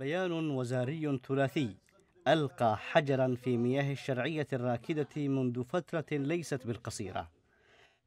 بيان وزاري ثلاثي ألقى حجرا في مياه الشرعية الراكدة منذ فترة ليست بالقصيرة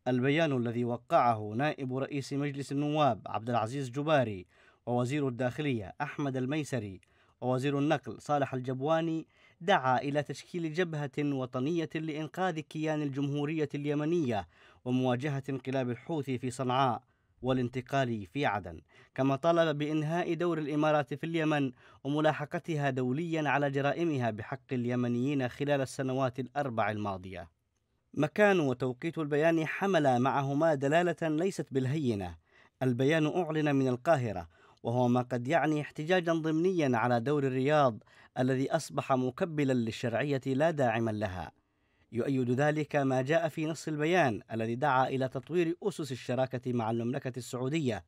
البيان الذي وقعه نائب رئيس مجلس النواب عبد العزيز جباري ووزير الداخلية أحمد الميسري ووزير النقل صالح الجبواني دعا إلى تشكيل جبهة وطنية لإنقاذ كيان الجمهورية اليمنية ومواجهة انقلاب الحوثي في صنعاء والانتقال في عدن كما طالب بإنهاء دور الإمارات في اليمن وملاحقتها دوليا على جرائمها بحق اليمنيين خلال السنوات الأربع الماضية مكان وتوقيت البيان حمل معهما دلالة ليست بالهينة البيان أعلن من القاهرة وهو ما قد يعني احتجاجا ضمنيا على دور الرياض الذي أصبح مكبلا للشرعية لا داعما لها يؤيد ذلك ما جاء في نص البيان الذي دعا إلى تطوير أسس الشراكة مع المملكة السعودية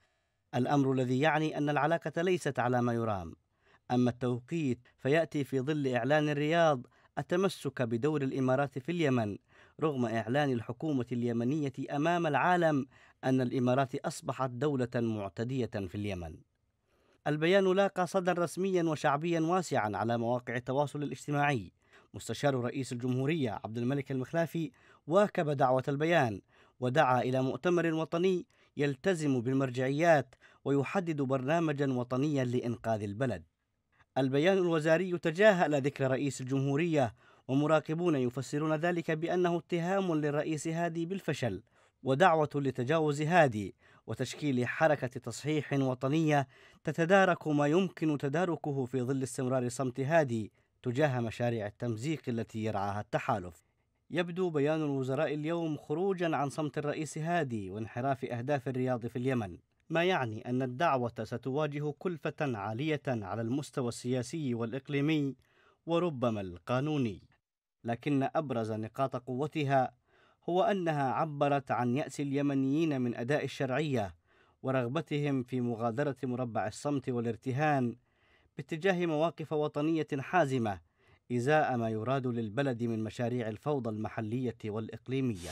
الأمر الذي يعني أن العلاقة ليست على ما يرام أما التوقيت فيأتي في ظل إعلان الرياض التمسك بدور الإمارات في اليمن رغم إعلان الحكومة اليمنية أمام العالم أن الإمارات أصبحت دولة معتدية في اليمن البيان لاقى صدى رسميا وشعبيا واسعا على مواقع التواصل الاجتماعي مستشار رئيس الجمهورية عبد الملك المخلافي واكب دعوة البيان ودعا إلى مؤتمر وطني يلتزم بالمرجعيات ويحدد برنامجا وطنيا لإنقاذ البلد. البيان الوزاري تجاهل ذكر رئيس الجمهورية ومراقبون يفسرون ذلك بأنه اتهام للرئيس هادي بالفشل ودعوة لتجاوز هادي وتشكيل حركة تصحيح وطنية تتدارك ما يمكن تداركه في ظل استمرار صمت هادي تجاه مشاريع التمزيق التي يرعاها التحالف يبدو بيان الوزراء اليوم خروجا عن صمت الرئيس هادي وانحراف أهداف الرياض في اليمن ما يعني أن الدعوة ستواجه كلفة عالية على المستوى السياسي والإقليمي وربما القانوني لكن أبرز نقاط قوتها هو أنها عبرت عن يأس اليمنيين من أداء الشرعية ورغبتهم في مغادرة مربع الصمت والارتهان باتجاه مواقف وطنية حازمة إزاء ما يراد للبلد من مشاريع الفوضى المحلية والإقليمية